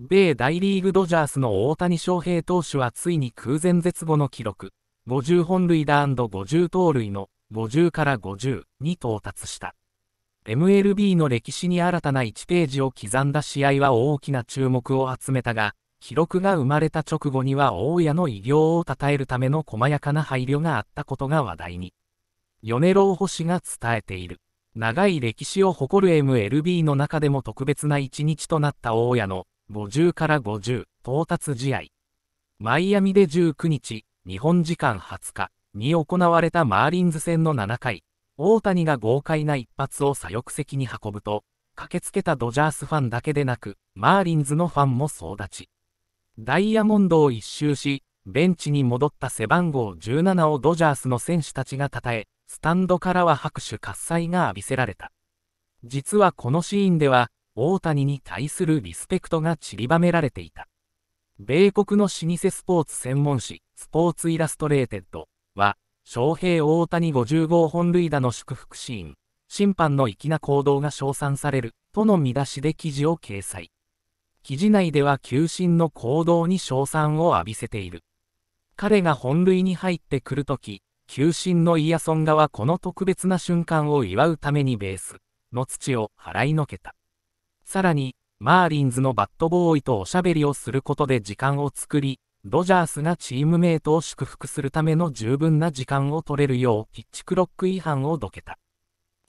米大リーグドジャースの大谷翔平投手はついに空前絶後の記録、50本塁打 &50 盗塁の50から50に到達した。MLB の歴史に新たな1ページを刻んだ試合は大きな注目を集めたが、記録が生まれた直後には大家の偉業を称えるための細やかな配慮があったことが話題に。ヨネロー星が伝えている。長い歴史を誇る MLB の中でも特別な一日となった大家の50から50到達試合。マイアミで19日、日本時間20日に行われたマーリンズ戦の7回、大谷が豪快な一発を左翼席に運ぶと、駆けつけたドジャースファンだけでなく、マーリンズのファンも総立ち。ダイヤモンドを一周し、ベンチに戻った背番号17をドジャースの選手たちが称え、スタンドからは拍手喝采が浴びせられた。実はこのシーンでは、大谷に対するリスペクトが散りばめられていた。米国の老舗スポーツ専門誌、スポーツイラストレーテッドは、翔平大谷50号本塁打の祝福シーン、審判の粋な行動が称賛される、との見出しで記事を掲載。記事内では球審の行動に称賛を浴びせている。彼が本塁に入ってくるとき、球審のイヤソン側はこの特別な瞬間を祝うためにベースの土を払いのけた。さらに、マーリンズのバットボーイとおしゃべりをすることで時間を作り、ドジャースがチームメイトを祝福するための十分な時間を取れるようピッチクロック違反をどけた。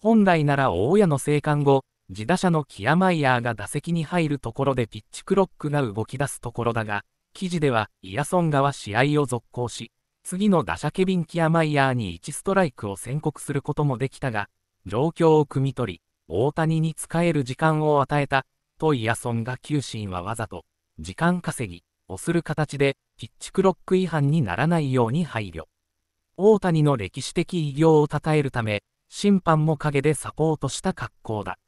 本来なら大家の生還後、自打者のキアマイヤーが打席に入るところでピッチクロックが動き出すところだが、記事ではイヤソンガは試合を続行し、次の打者ケビン・キアマイヤーに1ストライクを宣告することもできたが、状況を汲み取り、大谷に使える時間を与えた、とイヤソンが球審はわざと、時間稼ぎをする形で、ピッチクロック違反にならないように配慮。大谷の歴史的偉業を称えるため、審判も陰でサポートした格好だ。